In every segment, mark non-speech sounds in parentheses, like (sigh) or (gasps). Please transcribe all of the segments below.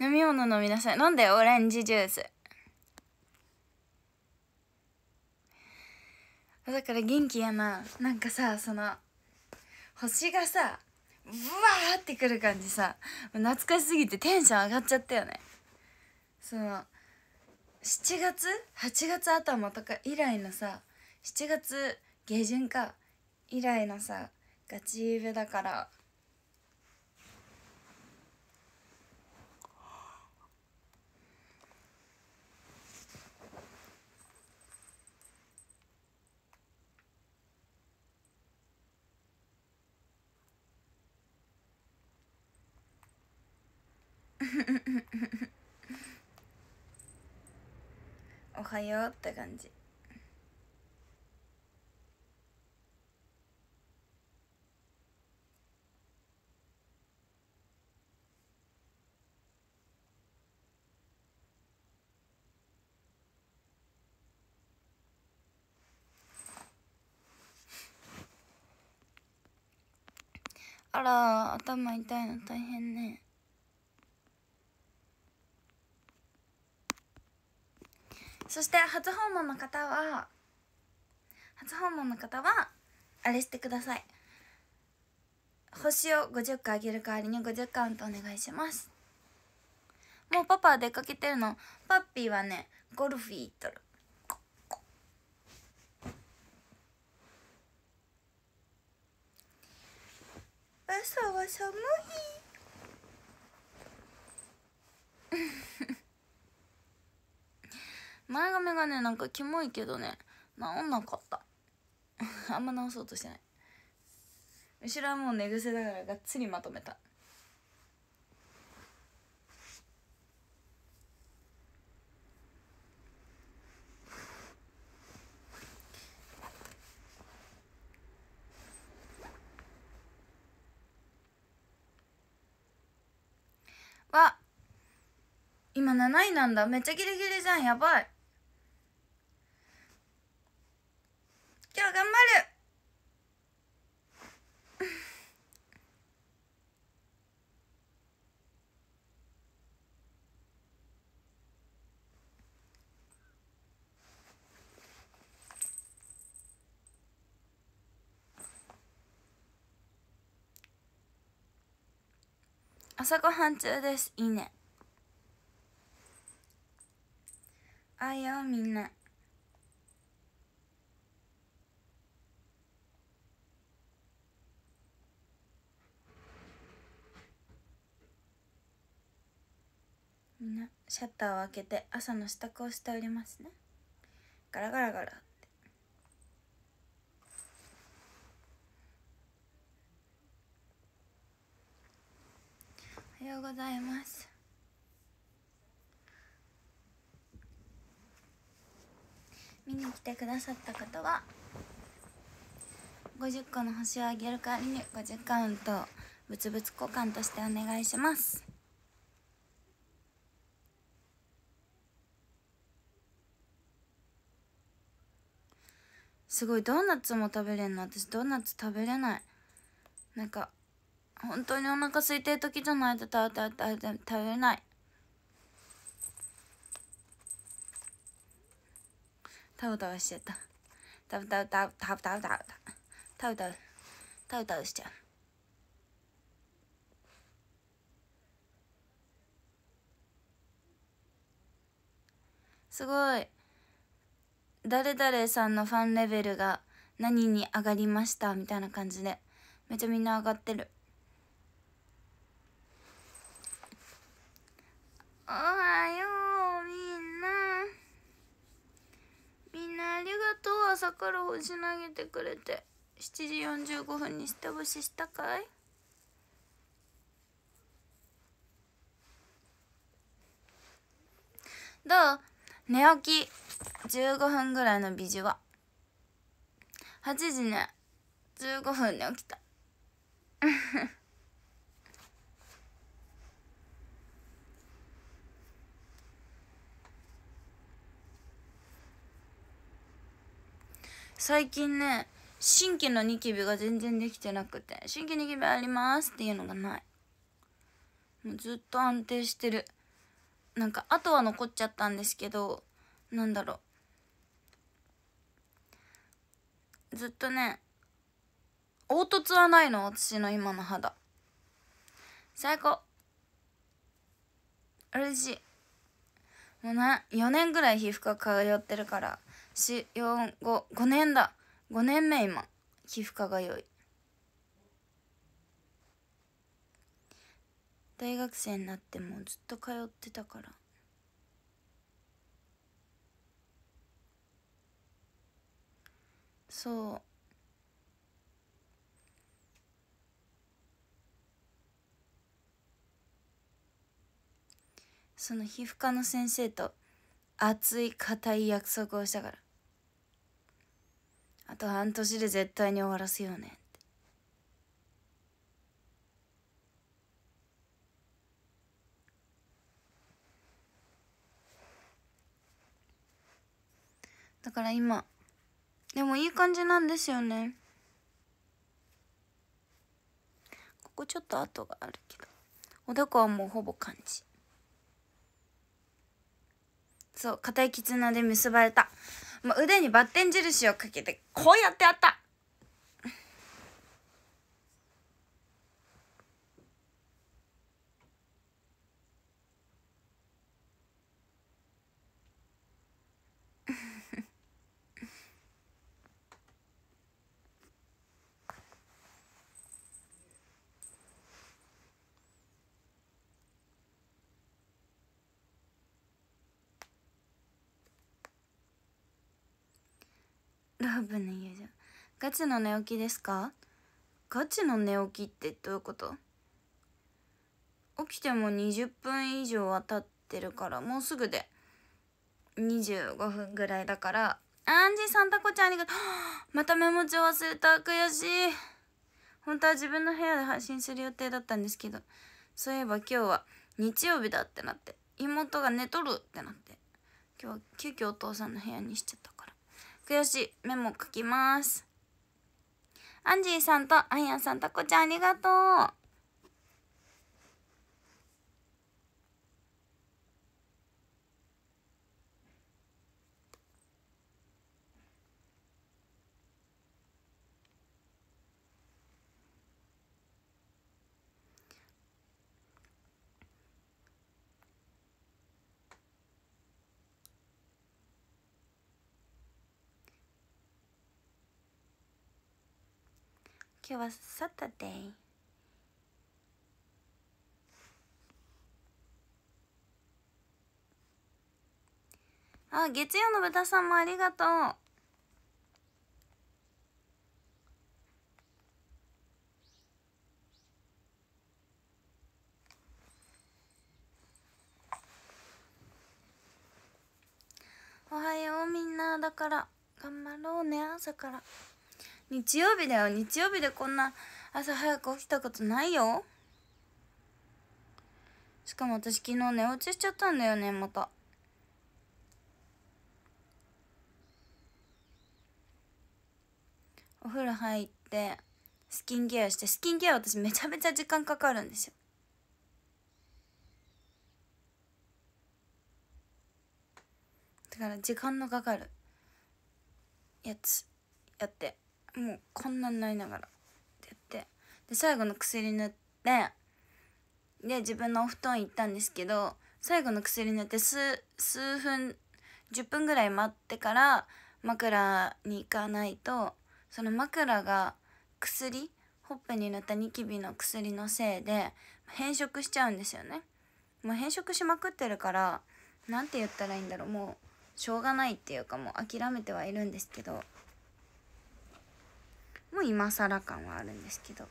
飲み物飲みなさい飲んでオレンジジュースだから元気やななんかさその星がさブワーってくる感じさ懐かしすぎてテンション上がっちゃったよねその7月8月頭とか以来のさ7月下旬か以来のさガチイベだから (laughs) おはようって感じあら頭痛いの大変ねそして初訪問の方は初訪問の方はあれしてください星を50回あげる代わりに50カウントお願いしますもうパパは出かけてるのパッピーはねゴルフィーっとる朝は寒い (laughs) 前髪がねなんかキモいけどね治んなかった (laughs) あんま直そうとしてない後ろはもう寝癖だからがっつりまとめたわ今7位なんだめっちゃギリギリじゃんやばい今日頑張る朝ごはん中ですいいねあいよみんなみんなシャッターを開けて朝の支度をしておりますねガラガラガラっておはようございます見に来てくださった方は50個の星をあげる代わりに50カウントブツブツ交換としてお願いしますすごいドーナツも食べれんの私ドーナツ食べれないなんか本当にお腹空いてる時じゃないと食べ食食べべれないタブタブしちゃったタブタブタブタブタブタブタブタブタブタブしちゃうすごい誰々さんのファンレベルが何に上がりましたみたいな感じでめちゃみんな上がってるおはようみんなみんなありがとう朝から星投げてくれて7時45分に下星したかいどう寝起き15分ぐらいのビジュは8時ね15分で起きた最近ね新規のニキビが全然できてなくて「新規ニキビあります」っていうのがないもうずっと安定してるなんかあとは残っちゃったんですけどなんだろうずっとね凹凸はないの私の今の肌最高嬉しいもうな4年ぐらい皮膚科通ってるから455年だ5年目今皮膚科が良い大学生になってもずっと通ってたからそうその皮膚科の先生と熱い固い約束をしたからあと半年で絶対に終わらせようねだから今でもいい感じなんですよねここちょっと跡があるけどおでこはもうほぼ感じそう硬い絆で結ばれた、まあ、腕にバッテン印をかけてこうやってあったラブの家じゃガチの寝起きですかガチの寝起きってどういうこと起きても20分以上は経ってるからもうすぐで25分ぐらいだからアンジーサンタコちゃんありがとう (gasps) またメモ帳忘れた悔しい本当は自分の部屋で配信する予定だったんですけどそういえば今日は日曜日だってなって妹が寝とるってなって今日は急遽お父さんの部屋にしちゃった悔しいメモ書きますアンジーさんとあんやさんたこちゃんありがとう今日はサタデーあ月曜の豚さんもありがとうおはようみんなだから頑張ろうね朝から。日曜日だよ日曜日でこんな朝早く起きたことないよしかも私昨日寝落ちしちゃったんだよねまたお風呂入ってスキンケアしてスキンケア私めちゃめちゃ時間かかるんですよだから時間のかかるやつやってもうこんなんなりながらってやってで最後の薬塗ってで自分のお布団行ったんですけど最後の薬塗って数数分10分ぐらい待ってから枕に行かないとその枕が薬ほっぺに塗ったニキビの薬のせいで変色しちゃうんですよねもう変色しまくってるから何て言ったらいいんだろうもうしょうがないっていうかもう諦めてはいるんですけどもう今更感はあるんですけど。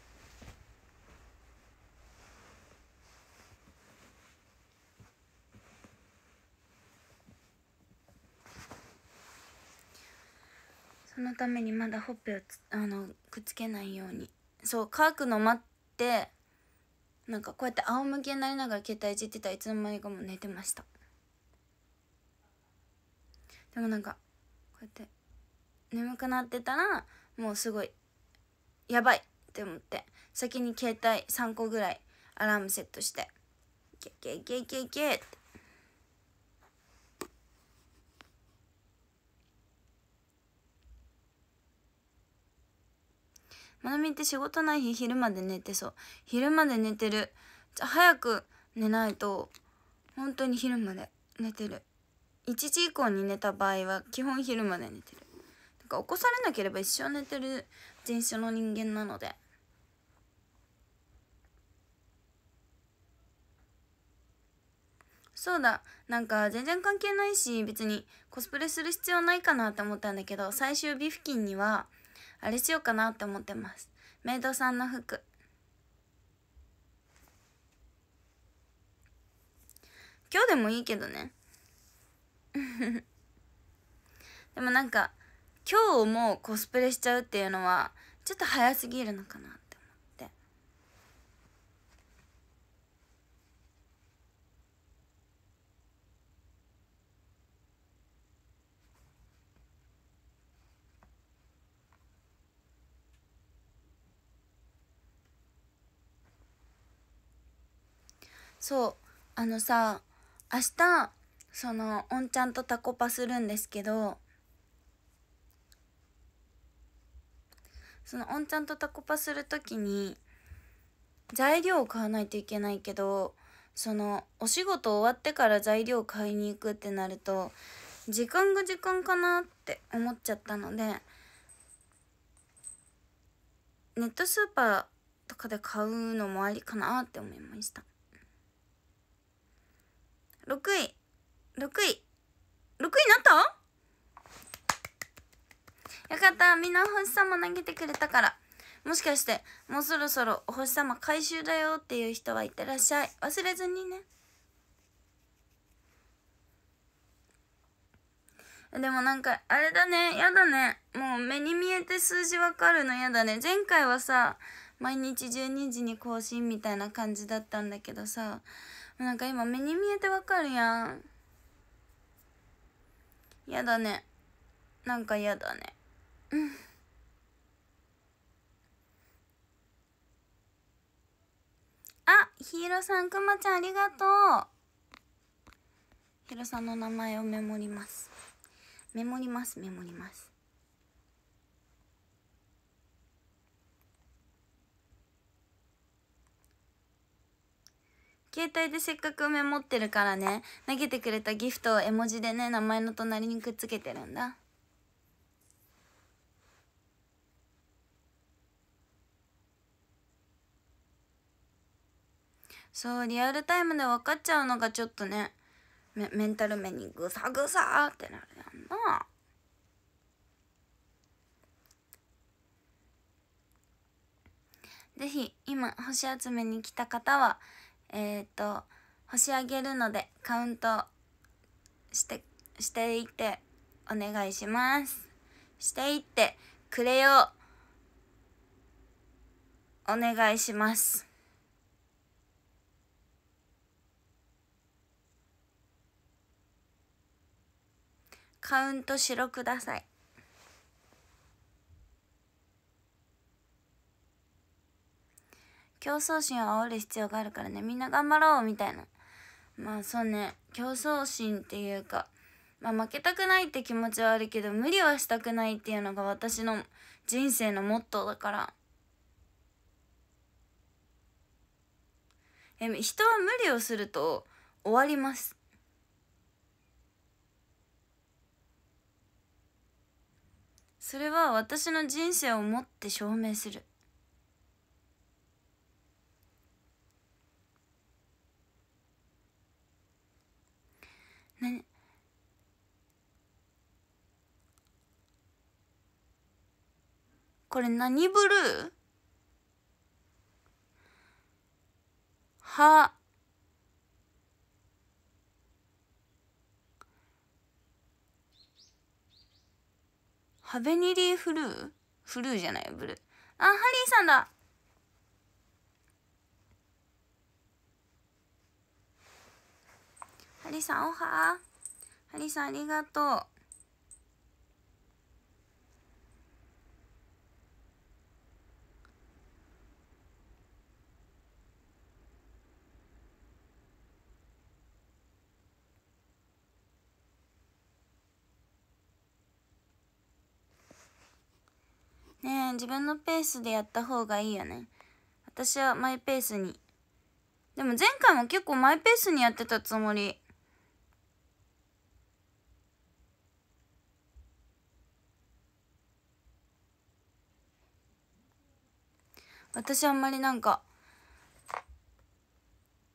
そのためにまだほっぺをあのくっつけないようにそう乾くの待ってなんかこうやって仰向けになりながら携帯いじってたいつの間にかも寝てましたでもなんかこうやって眠くなってたらもうすごいやばいって思って先に携帯3個ぐらいアラームセットして「けけけけけ」って。まなみって仕事ない日昼まで寝てそう昼まで寝てる早く寝ないと本当に昼まで寝てる1時以降に寝た場合は基本昼まで寝てるか起こされなければ一生寝てる前者の人間なので。そうだなんか全然関係ないし別にコスプレする必要ないかなって思ったんだけど最終日付近にはあれしようかなって思ってますメイドさんの服今日でもいいけどね (laughs) でもなんか今日もコスプレしちゃうっていうのはちょっと早すぎるのかなって思ってそうあのさ明日そのおんちゃんとタコパするんですけどそのおんちゃんとタコパする時に材料を買わないといけないけどそのお仕事終わってから材料を買いに行くってなると時間が時間かなって思っちゃったのでネットスーパーとかで買うのもありかなって思いました6位6位6位なったよかったみんな星様投げてくれたからもしかしてもうそろそろお星様回収だよっていう人はいってらっしゃい忘れずにねでもなんかあれだねやだねもう目に見えて数字わかるのやだね前回はさ毎日12時に更新みたいな感じだったんだけどさなんか今目に見えてわかるやんやだねなんかやだねうんあひいろさんくまちゃんありがとうひロろさんの名前をメモりますメモりますメモります携帯でせっかくメモってるからね投げてくれたギフトを絵文字でね名前の隣にくっつけてるんだそうリアルタイムで分かっちゃうのがちょっとねメメンタル面にグサグサってなるやんな。ぜひ今星集めに来た方はえっ、と星あげるのでカウントしてしていってお願いしますしていってくれよお願いしますカウントろください競争心を煽る必要があるからねみんな頑張ろうみたいなまあそうね競争心っていうか、まあ、負けたくないって気持ちはあるけど無理はしたくないっていうのが私の人生のモットーだからえ人は無理をすると終わりますそれは私の人生をもって証明する何これ何ブルーはハベニリーフルーフルーじゃないブルーあハリーさんだハリーさんおはハリーさんありがとう自分のペースでやった方がいいよね私はマイペースにでも前回も結構マイペースにやってたつもり私あんまりなんか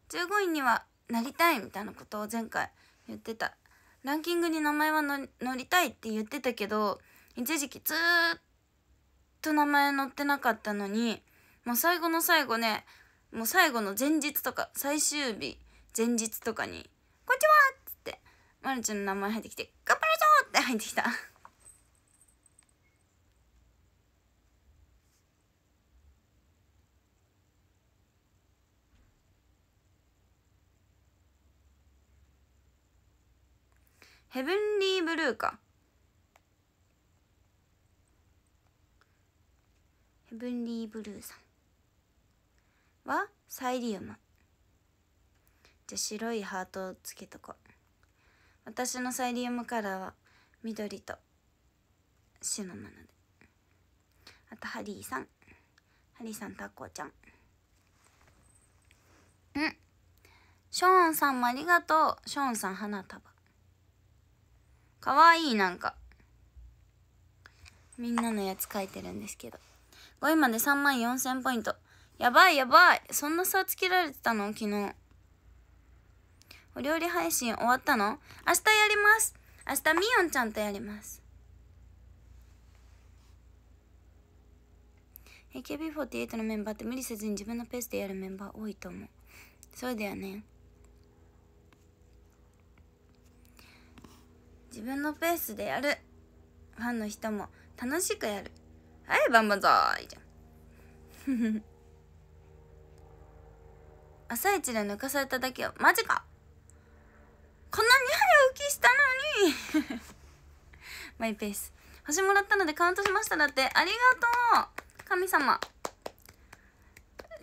15位にはなりたいみたいなことを前回言ってたランキングに名前は乗りたいって言ってたけど一時期ずっと名前載ってなかったのにもう最後の最後ねもう最後の前日とか最終日前日とかに「こんにちは!」っつってまるちゃんの名前入ってきて「頑張るぞ!」って入ってきた (laughs) ヘブンリーブルーかブンリーブルーさんはサイリウムじゃ白いハートをつけとこう私のサイリウムカラーは緑と白なのであとハリーさんハリーさんタコちゃんうんショーンさんもありがとうショーンさん花束かわいいなんかみんなのやつ書いてるんですけど5位まで3万4000ポイント。やばいやばい。そんな差つけられてたの昨日。お料理配信終わったの明日やります。明日みおんちゃんとやります。AKB48 のメンバーって無理せずに自分のペースでやるメンバー多いと思う。そうだよね。自分のペースでやる。ファンの人も楽しくやる。はいバンバンザーイじゃん (laughs) 朝一で抜かされただけよマジかこんなに早起きしたのに (laughs) マイペース星もらったのでカウントしましただってありがとう神様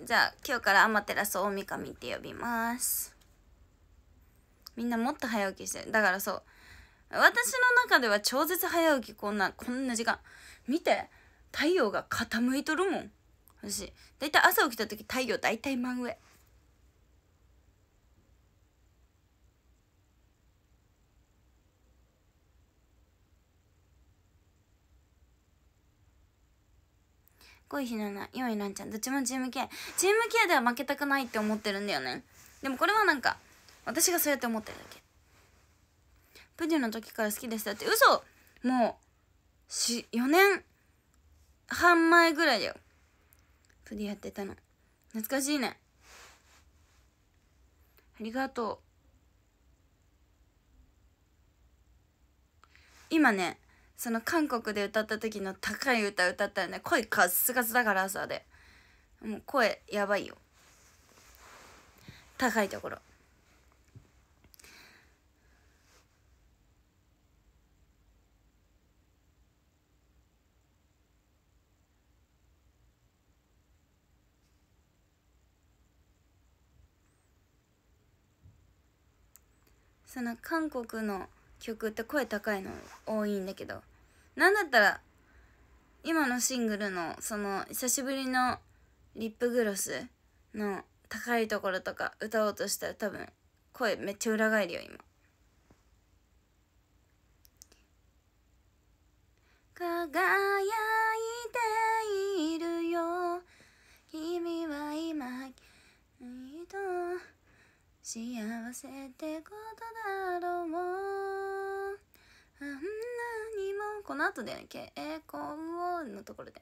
じゃあ今日からアマテラス大神って呼びますみんなもっと早起きしてるだからそう私の中では超絶早起きこんなこんな時間見て太陽が傾いとるもん私大体朝起きた時太陽大体真上いひななよいなんちゃんどっちもチームケアチームケアでは負けたくないって思ってるんだよねでもこれはなんか私がそうやって思ってるだけプデュの時から好きでしたって嘘もう4年半前ぐらいだよそれやってたの懐かしいねありがとう今ねその韓国で歌った時の高い歌歌ったらね声カスカスだから朝でもう声やばいよ高いところその韓国の曲って声高いの多いんだけどなんだったら今のシングルのその久しぶりのリップグロスの高いところとか歌おうとしたら多分声めっちゃ裏返るよ今。輝いているよ君は今きっと幸せってことだろうあんなにもこの後でよね結婚をのところで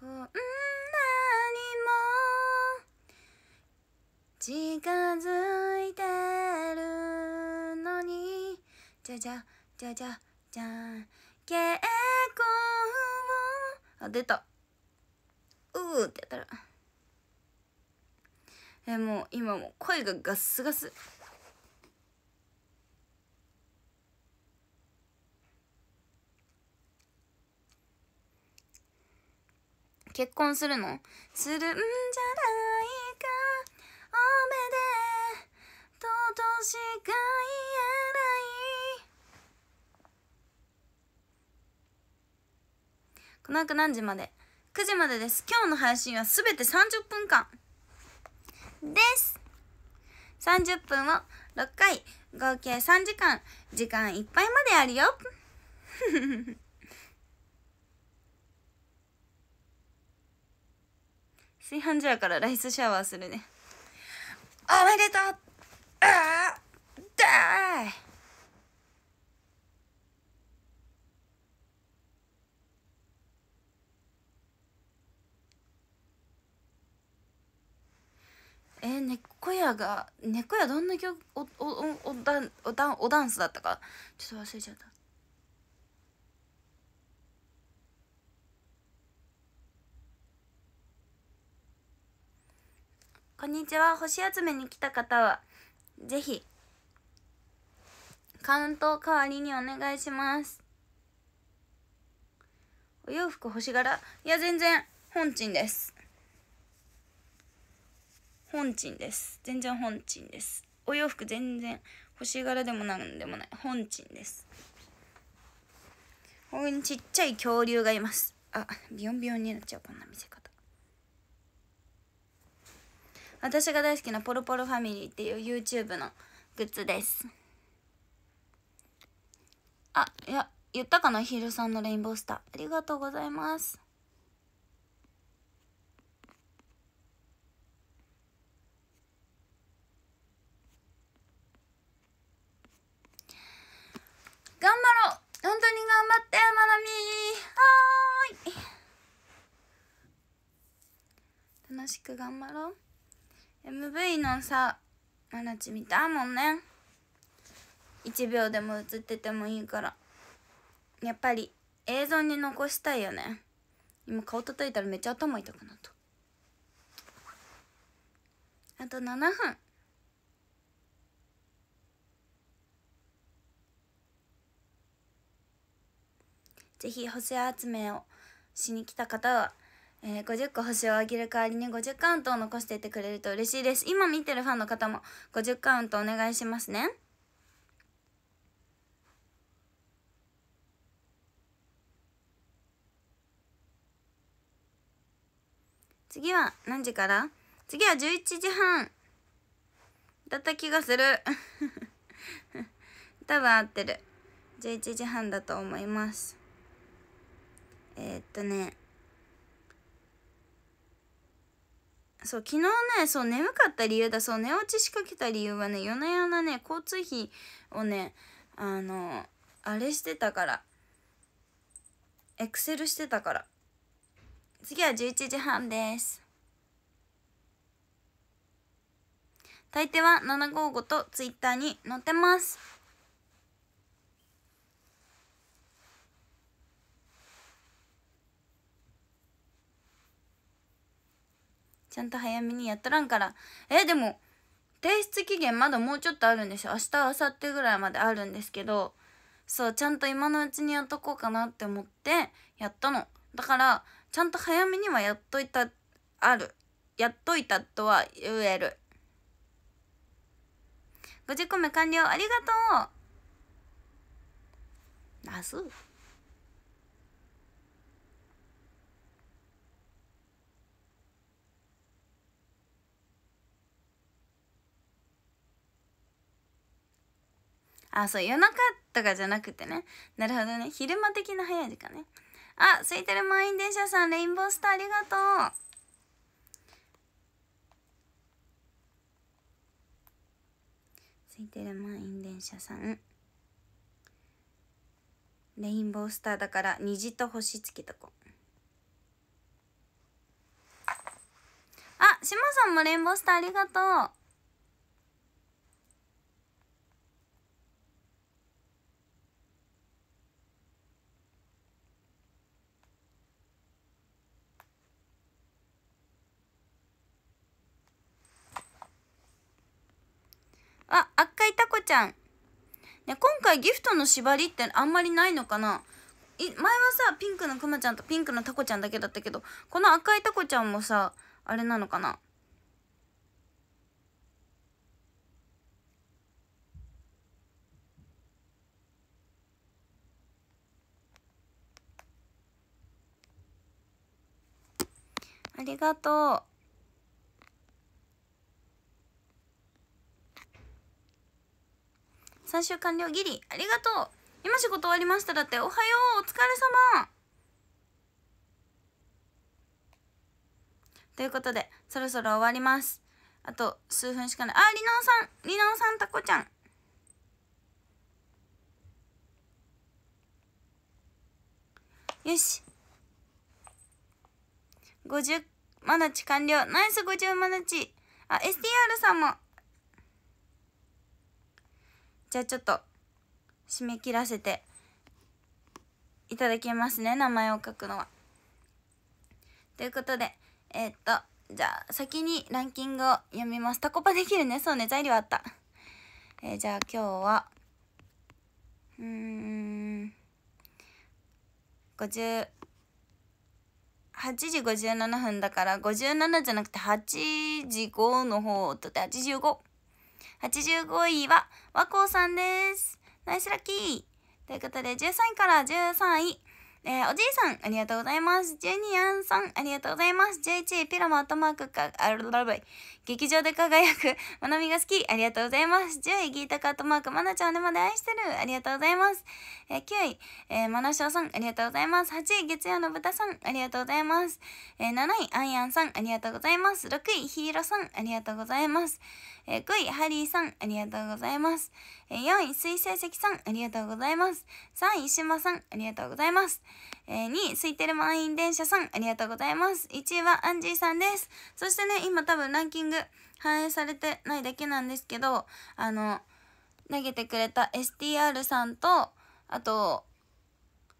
こんなにも近づいてるのにじゃじゃじゃじゃじゃん結婚をあ出たうーってやったらえもう今もう声がガスガス結婚するのするんじゃないかおめでととしか言えないこの後何時まで9時までです今日の配信はすべて30分間です30分を6回合計3時間時間いっぱいまであるよ (laughs) 炊飯ジャーからライスシャワーするねおめでとうああえー、猫屋が猫屋どんな曲おおおおだおだおダンスだったかちょっと忘れちゃったこんにちは星集めに来た方はぜひカウント代わりにお願いしますお洋服星柄いや全然本陣です本賃です全然本賃ですお洋服全然星柄でもなんでもない本賃ですここにちっちゃい恐竜がいますあビヨンビヨンになっちゃうこんな見せ方私が大好きなポロポロファミリーっていう YouTube のグッズですあいや言ったかなヒルさんのレインボースターありがとうございます頑張ろう本当に頑張ってまなみはーい楽しく頑張ろう MV のさまなち見たもんね1秒でも映っててもいいからやっぱり映像に残したいよね今顔叩いたらめっちゃ頭痛くなったあと7分ぜひ星集めをしに来た方は、えー、50個星をあげる代わりに50カウントを残していてくれると嬉しいです今見てるファンの方も50カウントお願いしますね次は何時から次は11時半だった気がする (laughs) 多分合ってる11時半だと思いますえー、っとね、そう、昨日ね、そう、眠かった理由だ、そう、寝落ちしかけた理由はね、夜な夜なね、交通費をね、あの、あれしてたから、エクセルしてたから。次は11時半です。大抵は755とツイッターに載ってます。ちゃんと早めにやっとらんからえでも提出期限まだもうちょっとあるんですよ明日明後日ぐらいまであるんですけどそうちゃんと今のうちにやっとこうかなって思ってやったのだからちゃんと早めにはやっといたあるやっといたとは言える50個目完了ありがとうなすあそう夜中とかじゃなくてねなるほどね昼間的な早い時間ねあ空いてる満員電車さんレインボースターありがとう空いてる満員電車さんレインボースターだから虹と星つけとこうあしまさんもレインボースターありがとうあ、赤いタコちゃん。ね、今回ギフトの縛りってあんまりないのかな前はさ、ピンクのクマちゃんとピンクのタコちゃんだけだったけど、この赤いタコちゃんもさ、あれなのかなありがとう。3週完了ギリありがとう今仕事終わりましただっておはようお疲れ様ということでそろそろ終わりますあと数分しかないありのうさんりのうさんたこちゃんよし50マナチ完了ナイス50マナチあ STR さんもじゃあちょっと締め切らせていただきますね名前を書くのは。ということでえー、っとじゃあ先にランキングを読みます。タコパできるねそうね材料あった。えー、じゃあ今日はうん50 8時57分だから57じゃなくて8時5の方とって8 5 85位は和光さんです。ナイスラッキーということで、13位から13位。えー、おじいさん、ありがとうございます。ジュニアンさん、ありがとうございます。11位、ピラマットマークか、あらららい。劇場で輝く、まなみが好き、ありがとうございます。10位、ギータカットマーク、まなちゃんでまで愛してる、ありがとうございます。えー、9位、えー、まなしょうさん、ありがとうございます。8位、月曜の豚さん、ありがとうございます。えー、7位、あんやんさん、ありがとうございます。6位、ヒーローさん、ありがとうございます。えー、5位、ハリーさん、ありがとうございます。えー、4位、水星石さん、ありがとうございます。3位、石間さん、ありがとうございます。えー、2、空いてる満員電車さん、ありがとうございます。1位はアンジーさんです。そしてね、今多分ランキング反映されてないだけなんですけど、あの、投げてくれた STR さんと、あと、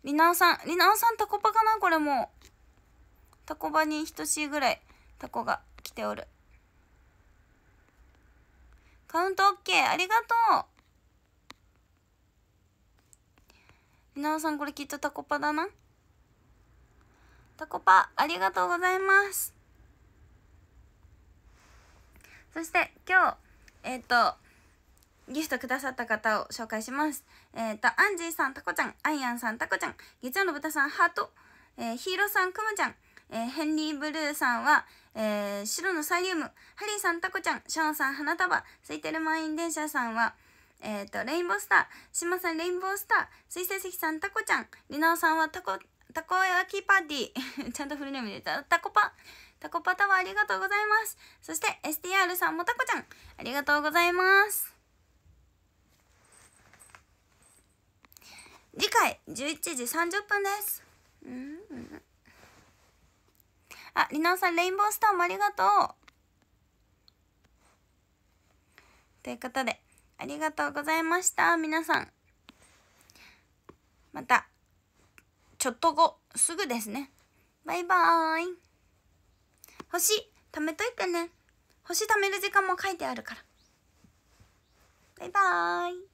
りなおさん。りなおさんタコパかなこれも。タコパに等しいぐらいタコが来ておる。カウント OK! ありがとうりなおさんこれきっとタコパだな。タコパ、ありがとうございます。そして今日、えっ、ー、と、ギフトくださった方を紹介します。えっ、ー、と、アンジーさん、タコちゃん、アイアンさん、タコちゃん、月曜の豚さん、ハート、えー、ヒーローさん、クムちゃん、えー、ヘンリー・ブルーさんは、えー、白のサイリウム、ハリーさん、タコちゃん、ショーンさん、花束、空いてる満員電車さんは、えっ、ー、と、レインボースター、島さん、レインボースター、水星石さん、タコちゃん、リナオさんはタコたこ焼きパティ。(laughs) ちゃんとフルネームでた。たこパ。たこパタワーありがとうございます。そして STR さんもたこちゃん。ありがとうございます。次回11時30分です。うん、うん。あ、りなおさん、レインボースターもありがとう。ということで、ありがとうございました。皆さん。また。ちょっと後、すぐですね。バイバーイ。星、貯めといてね。星貯める時間も書いてあるから。バイバーイ。